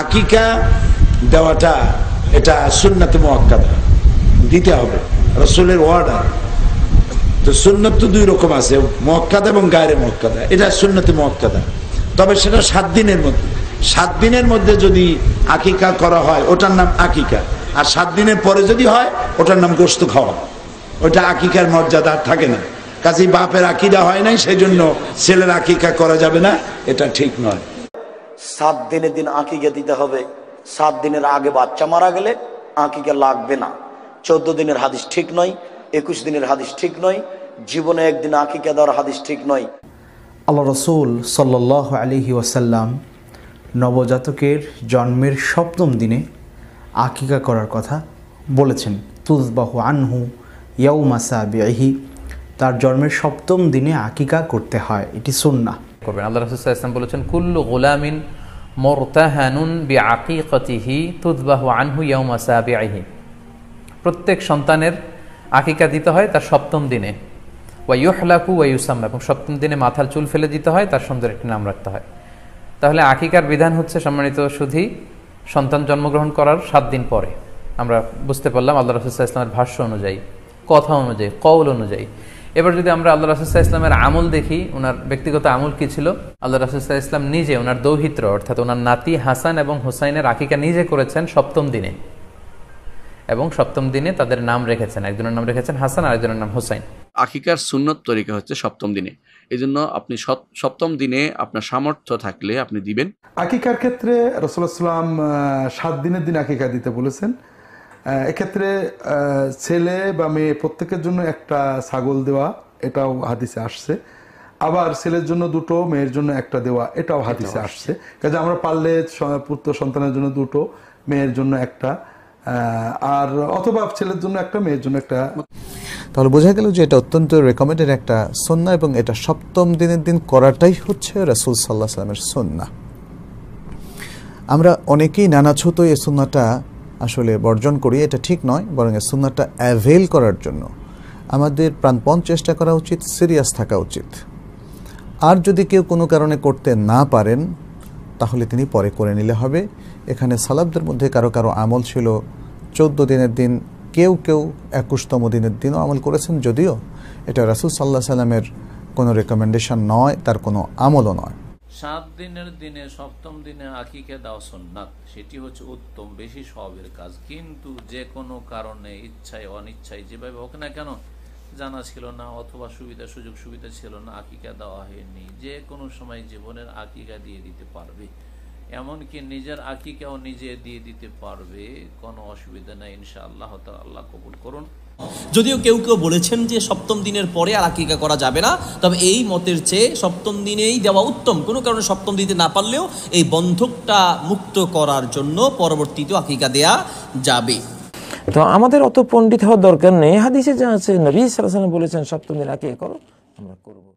আকিকা দেওয়াটা এটা সুন্নাতে মোয়াক্কাদা দিতে হবে রসুলের অর্ডার তো সুন্নত তো দুই রকম আছে মক্কাদা এবং গায়ের মক্কাদা এটা সুন্নতি মক্কাদা তবে সেটা সাত দিনের মধ্যে সাত দিনের মধ্যে যদি আকিকা করা হয় ওটার নাম আকিকা আর সাত দিনের পরে যদি হয় ওটার নাম গোস্ত খাওয়া ওটা আকিকার মর্যাদা আর থাকে না কাজে বাপের আকিদা হয় নাই সেই জন্য ছেলের আকিকা করা যাবে না এটা ঠিক নয় সাত দিনের দিন আঁকিকে দিতে হবে সাত দিনের আগে বাচ্চা মারা গেলে আঁকিকে লাগবে না চোদ্দ দিনের হাদিস ঠিক নয় একুশ দিনের হাদিস ঠিক নয় জীবনে একদিন আঁকিকে দেওয়ার হাদিস ঠিক নয় আল্লাহ রসুল সাল্লাহ আলহি ওয়াসাল্লাম নবজাতকের জন্মের সপ্তম দিনে আকিকা করার কথা বলেছেন তুজবাহু আনহু ইয়াউমাসা বিহি তার জন্মের সপ্তম দিনে আকিকা করতে হয় এটি সুন্না করবেন আল্লাহ রসুল ইসলাম বলেছেন কুল্লু গোলামিন মোরতাহানুন বি আকিকতিহি তুদবাহু আনহু ইয়াউমা সাবিআহি প্রত্যেক সন্তানের আকিকা দিতে হয় তার সপ্তম দিনে ওয়াইহলাকু ওয়াইউসাম্মা এবং সপ্তম দিনে মাথার চুল ফেলে দিতে হয় তার সুন্দর একটি নাম রাখতে হয় তাহলে আকিকার বিধান হচ্ছে সম্মানিত শুধু সন্তান জন্মগ্রহণ করার সাত দিন পরে আমরা বুঝতে পারলাম আল্লাহ রসুল্লাহ ইসলামের ভাষ্য অনুযায়ী কথা অনুযায়ী কৌল অনুযায়ী এবার যদি আমরা আল্লাহ রাসুসাহ ইসলামের আমল দেখি ওনার ব্যক্তিগত আমল কি ছিল আল্লাহ রাসুসাহ ইসলাম নিজে ওনার দৌহিত্র অর্থাৎ ওনার নাতি হাসান এবং হুসাইনের আকিকা নিজে করেছেন সপ্তম দিনে এবং সপ্তম দিনে তাদের নাম রেখেছেন একজনের নাম রেখেছেন হাসান আর একজনের নাম হুসাইন আকিকার সুন্নত তরিকা হচ্ছে সপ্তম দিনে এই জন্য আপনি সপ্তম দিনে আপনার সামর্থ্য থাকলে আপনি দিবেন আকিকার ক্ষেত্রে রসুল্লাহ সাত দিনের দিন আকিকা দিতে বলেছেন এক্ষেত্রে ছেলে বা মেয়ে প্রত্যেকের জন্য একটা ছাগল দেওয়া এটাও হাদিসে আসছে আবার ছেলের জন্য দুটো মেয়ের জন্য একটা দেওয়া এটাও হাদিসে আসছে কাজে আমরা পারলে পুত্র সন্তানের জন্য দুটো মেয়ের জন্য একটা আর অথবা ছেলের জন্য একটা মেয়ের জন্য একটা তাহলে বোঝা গেল যে এটা অত্যন্ত রেকমেন্ডেড একটা সন্না এবং এটা সপ্তম দিনের দিন করাটাই হচ্ছে রাসুল সাল্লাহ সাল্লামের সন্না আমরা অনেকেই নানা ছোট এই সন্নাটা আসলে বর্জন করি এটা ঠিক নয় বরং এই সুন্নাটা অ্যাভেল করার জন্য আমাদের প্রাণপণ চেষ্টা করা উচিত সিরিয়াস থাকা উচিত আর যদি কেউ কোনো কারণে করতে না পারেন তাহলে তিনি পরে করে নিলে হবে এখানে সালাবদের মধ্যে কারো কারো আমল ছিল চৌদ্দ দিনের দিন কেউ কেউ একুশতম দিনের দিনও আমল করেছেন যদিও এটা রাসুল সাল্লাহ সাল্লামের কোনো রেকমেন্ডেশন নয় তার কোনো আমলও নয় সাত দিনের দিনে সপ্তম দিনে আকিকে দাও সন্ন্যাত সেটি হচ্ছে উত্তম বেশি সবের কাজ কিন্তু যে কোনো কারণে ইচ্ছায় অনিচ্ছায় যেভাবে হোক না কেন জানা ছিল না অথবা সুবিধা সুযোগ সুবিধা ছিল না আকিকা দেওয়া হয়নি যে কোনো সময় জীবনের আকিকা দিয়ে দিতে পারবে এমনকি নিজের আকিকাও নিজে দিয়ে দিতে পারবে কোনো অসুবিধা নেই ইনশাআল্লাহ আল্লাহ কবুল করুন যদিও কেউ কেউ বলেছেন যে সপ্তম দিনের পরে আর আকিকা করা যাবে না তবে এই মতের চেয়ে সপ্তম দিনেই দেওয়া উত্তম কোনো কারণে সপ্তম দিতে না পারলেও এই বন্ধকটা মুক্ত করার জন্য পরবর্তীতেও আকিকা দেয়া যাবে তো আমাদের অত পণ্ডিত হওয়ার দরকার নেই হাদিসে যা আছে নবী সালাম বলেছেন সপ্তম দিন আকিকা করো আমরা করবো